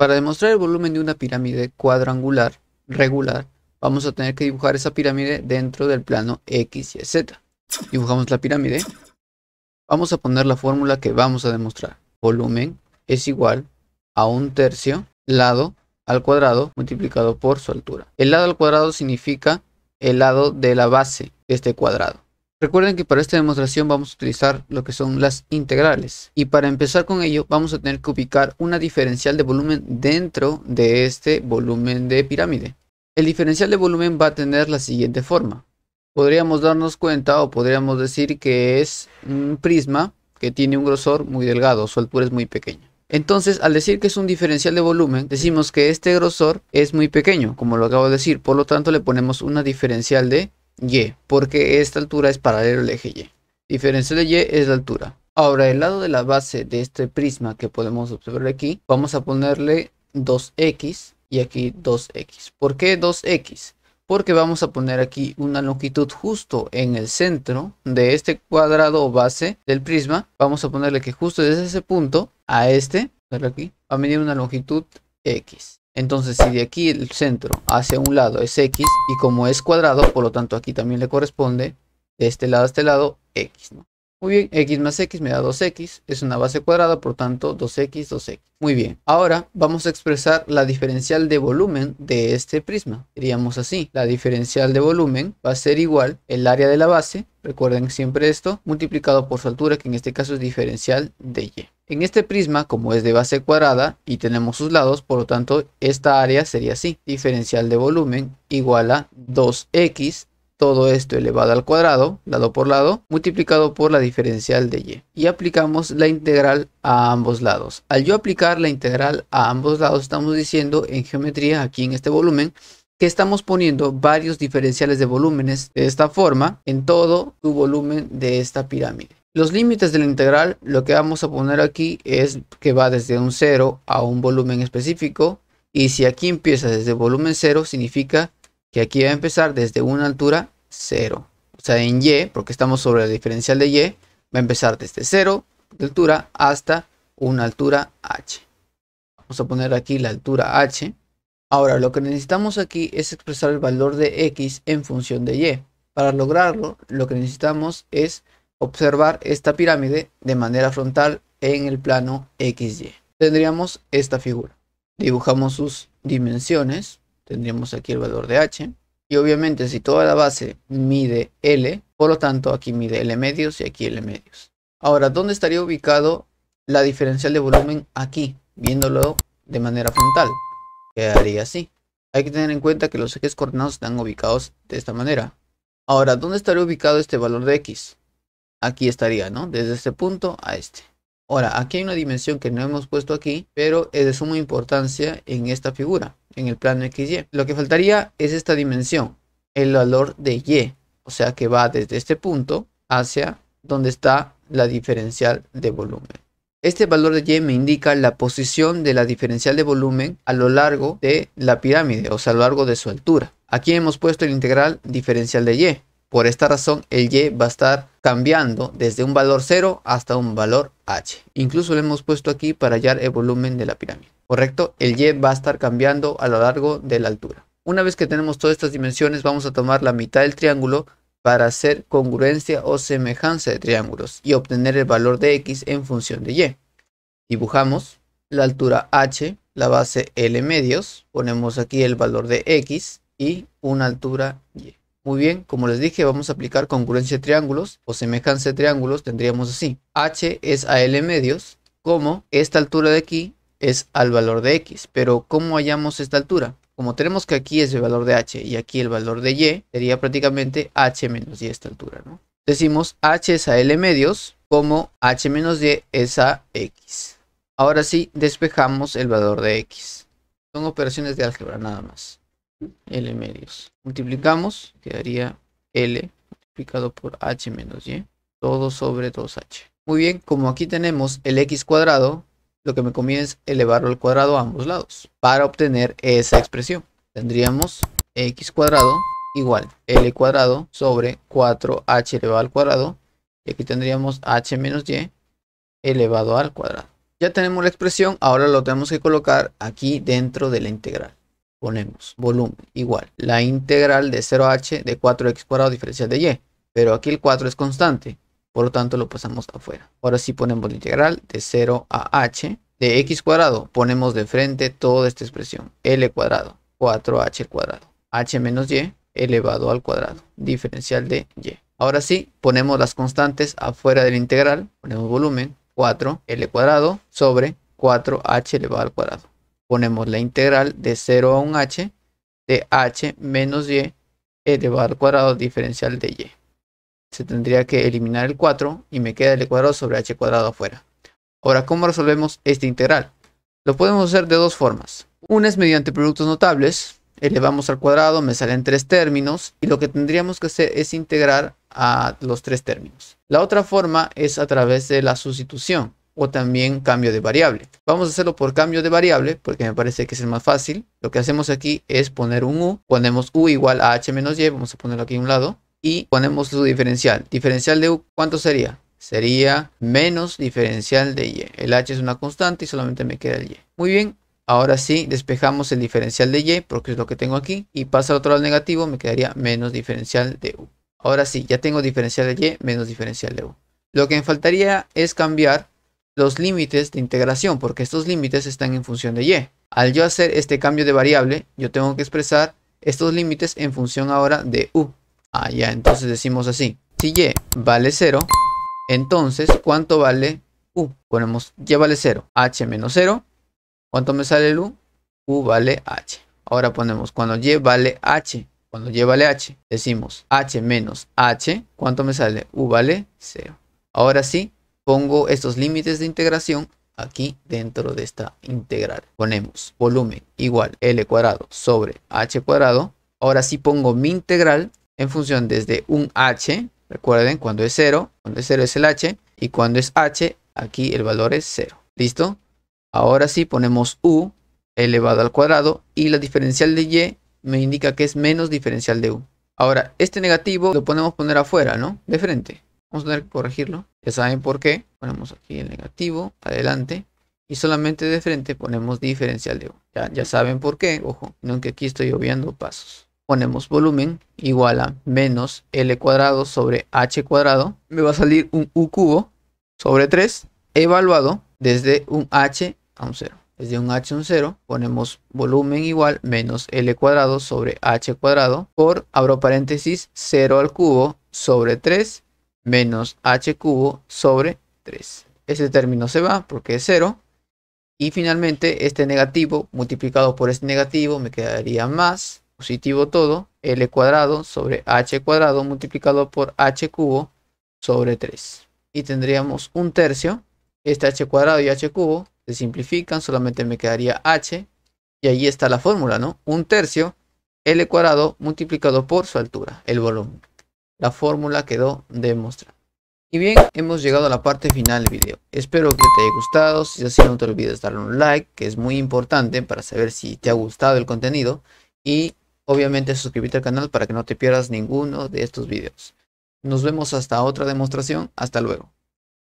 Para demostrar el volumen de una pirámide cuadrangular regular, vamos a tener que dibujar esa pirámide dentro del plano X, Y, Z. Dibujamos la pirámide. Vamos a poner la fórmula que vamos a demostrar. Volumen es igual a un tercio lado al cuadrado multiplicado por su altura. El lado al cuadrado significa el lado de la base de este cuadrado. Recuerden que para esta demostración vamos a utilizar lo que son las integrales. Y para empezar con ello vamos a tener que ubicar una diferencial de volumen dentro de este volumen de pirámide. El diferencial de volumen va a tener la siguiente forma. Podríamos darnos cuenta o podríamos decir que es un prisma que tiene un grosor muy delgado, su altura es muy pequeña. Entonces, al decir que es un diferencial de volumen, decimos que este grosor es muy pequeño, como lo acabo de decir. Por lo tanto, le ponemos una diferencial de y, porque esta altura es paralelo al eje Y. diferencia de Y es la altura. Ahora, el lado de la base de este prisma que podemos observar aquí, vamos a ponerle 2X y aquí 2X. ¿Por qué 2X? Porque vamos a poner aquí una longitud justo en el centro de este cuadrado o base del prisma. Vamos a ponerle que justo desde ese punto a este, aquí, va a medir una longitud X. Entonces, si de aquí el centro hacia un lado es X, y como es cuadrado, por lo tanto aquí también le corresponde, de este lado a este lado, X, ¿no? Muy bien, x más x me da 2x, es una base cuadrada, por tanto 2x, 2x. Muy bien, ahora vamos a expresar la diferencial de volumen de este prisma. Diríamos así, la diferencial de volumen va a ser igual el área de la base, recuerden siempre esto, multiplicado por su altura, que en este caso es diferencial de y. En este prisma, como es de base cuadrada y tenemos sus lados, por lo tanto, esta área sería así. Diferencial de volumen igual a 2x todo esto elevado al cuadrado, lado por lado, multiplicado por la diferencial de y. Y aplicamos la integral a ambos lados. Al yo aplicar la integral a ambos lados, estamos diciendo en geometría, aquí en este volumen, que estamos poniendo varios diferenciales de volúmenes de esta forma en todo tu volumen de esta pirámide. Los límites de la integral, lo que vamos a poner aquí es que va desde un 0 a un volumen específico. Y si aquí empieza desde volumen 0, significa que aquí va a empezar desde una altura 0. O sea, en y, porque estamos sobre la diferencial de y, va a empezar desde 0 de altura hasta una altura h. Vamos a poner aquí la altura h. Ahora, lo que necesitamos aquí es expresar el valor de x en función de y. Para lograrlo, lo que necesitamos es observar esta pirámide de manera frontal en el plano XY. Tendríamos esta figura. Dibujamos sus dimensiones. Tendríamos aquí el valor de h. Y obviamente si toda la base mide L, por lo tanto aquí mide L medios y aquí L medios. Ahora, ¿dónde estaría ubicado la diferencial de volumen aquí? Viéndolo de manera frontal. Quedaría así. Hay que tener en cuenta que los ejes coordenados están ubicados de esta manera. Ahora, ¿dónde estaría ubicado este valor de X? Aquí estaría, ¿no? Desde este punto a este. Ahora, aquí hay una dimensión que no hemos puesto aquí, pero es de suma importancia en esta figura en el plano XY. Lo que faltaría es esta dimensión, el valor de Y, o sea que va desde este punto hacia donde está la diferencial de volumen. Este valor de Y me indica la posición de la diferencial de volumen a lo largo de la pirámide, o sea, a lo largo de su altura. Aquí hemos puesto el integral diferencial de Y, por esta razón, el y va a estar cambiando desde un valor 0 hasta un valor h. Incluso lo hemos puesto aquí para hallar el volumen de la pirámide. ¿Correcto? El y va a estar cambiando a lo largo de la altura. Una vez que tenemos todas estas dimensiones, vamos a tomar la mitad del triángulo para hacer congruencia o semejanza de triángulos y obtener el valor de x en función de y. Dibujamos la altura h, la base L medios, ponemos aquí el valor de x y una altura y. Muy bien, como les dije, vamos a aplicar congruencia de triángulos o semejanza de triángulos, tendríamos así. H es a L medios, como esta altura de aquí es al valor de X. Pero, ¿cómo hallamos esta altura? Como tenemos que aquí es el valor de H y aquí el valor de Y, sería prácticamente H menos Y esta altura, ¿no? Decimos H es a L medios, como H menos Y es a X. Ahora sí, despejamos el valor de X. Son operaciones de álgebra, nada más. L medios. Multiplicamos, quedaría L multiplicado por H menos Y, todo sobre 2H. Muy bien, como aquí tenemos el X cuadrado, lo que me conviene es elevarlo al cuadrado a ambos lados para obtener esa expresión. Tendríamos X cuadrado igual L cuadrado sobre 4H elevado al cuadrado y aquí tendríamos H menos Y elevado al cuadrado. Ya tenemos la expresión, ahora lo tenemos que colocar aquí dentro de la integral ponemos volumen igual la integral de 0h de 4x cuadrado diferencial de y. Pero aquí el 4 es constante, por lo tanto lo pasamos afuera. Ahora sí ponemos la integral de 0 a h de x cuadrado. Ponemos de frente toda esta expresión, l cuadrado, 4h cuadrado, h menos y elevado al cuadrado, diferencial de y. Ahora sí, ponemos las constantes afuera de la integral, ponemos volumen, 4l cuadrado sobre 4h elevado al cuadrado ponemos la integral de 0 a 1h de h menos y elevado eh, al cuadrado diferencial de y. Se tendría que eliminar el 4 y me queda el cuadrado sobre h cuadrado afuera. Ahora, ¿cómo resolvemos esta integral? Lo podemos hacer de dos formas. Una es mediante productos notables. Elevamos al cuadrado, me salen tres términos y lo que tendríamos que hacer es integrar a los tres términos. La otra forma es a través de la sustitución o también cambio de variable. Vamos a hacerlo por cambio de variable porque me parece que es el más fácil. Lo que hacemos aquí es poner un u, ponemos u igual a h menos y, vamos a ponerlo aquí a un lado, y ponemos su diferencial. Diferencial de u, ¿cuánto sería? Sería menos diferencial de y. El h es una constante y solamente me queda el y. Muy bien, Ahora sí, despejamos el diferencial de y, porque es lo que tengo aquí, y pasa al otro lado negativo, me quedaría menos diferencial de u. Ahora sí, ya tengo diferencial de y menos diferencial de u. Lo que me faltaría es cambiar los límites de integración, porque estos límites están en función de y. Al yo hacer este cambio de variable, yo tengo que expresar estos límites en función ahora de u. Ah, ya, entonces decimos así. Si y vale 0, entonces, ¿cuánto vale u? Ponemos y vale 0, h menos 0. ¿Cuánto me sale el u? u vale h. Ahora ponemos cuando y vale h. Cuando y vale h, decimos h menos h. ¿Cuánto me sale? u vale 0. Ahora sí, pongo estos límites de integración aquí dentro de esta integral. Ponemos volumen igual L cuadrado sobre H cuadrado. Ahora sí pongo mi integral en función desde un H. Recuerden, cuando es 0, cuando es 0 es el H. Y cuando es H, aquí el valor es 0. ¿Listo? Ahora sí ponemos U elevado al cuadrado y la diferencial de Y me indica que es menos diferencial de U. Ahora, este negativo lo podemos poner afuera, ¿no? De frente. Vamos a tener que corregirlo. Ya saben por qué. Ponemos aquí el negativo, adelante. Y solamente de frente ponemos diferencial de u. Ya, ya saben por qué, ojo, no que aquí estoy obviando pasos. Ponemos volumen igual a menos L cuadrado sobre H cuadrado. Me va a salir un U cubo sobre 3 evaluado desde un H a un 0 desde un h a un 0, ponemos volumen igual menos l cuadrado sobre h cuadrado por, abro paréntesis, 0 al cubo sobre 3 menos h cubo sobre 3. Ese término se va porque es 0. Y finalmente este negativo multiplicado por este negativo me quedaría más positivo todo, L cuadrado sobre H cuadrado multiplicado por H cubo sobre 3. Y tendríamos un tercio. Este H cuadrado y H cubo se simplifican, solamente me quedaría H. Y ahí está la fórmula, ¿no? Un tercio L cuadrado multiplicado por su altura, el volumen la fórmula quedó demostrada. Y bien, hemos llegado a la parte final del video. Espero que te haya gustado. Si es así, no te olvides darle un like, que es muy importante para saber si te ha gustado el contenido. Y obviamente suscribirte al canal para que no te pierdas ninguno de estos videos. Nos vemos hasta otra demostración. Hasta luego.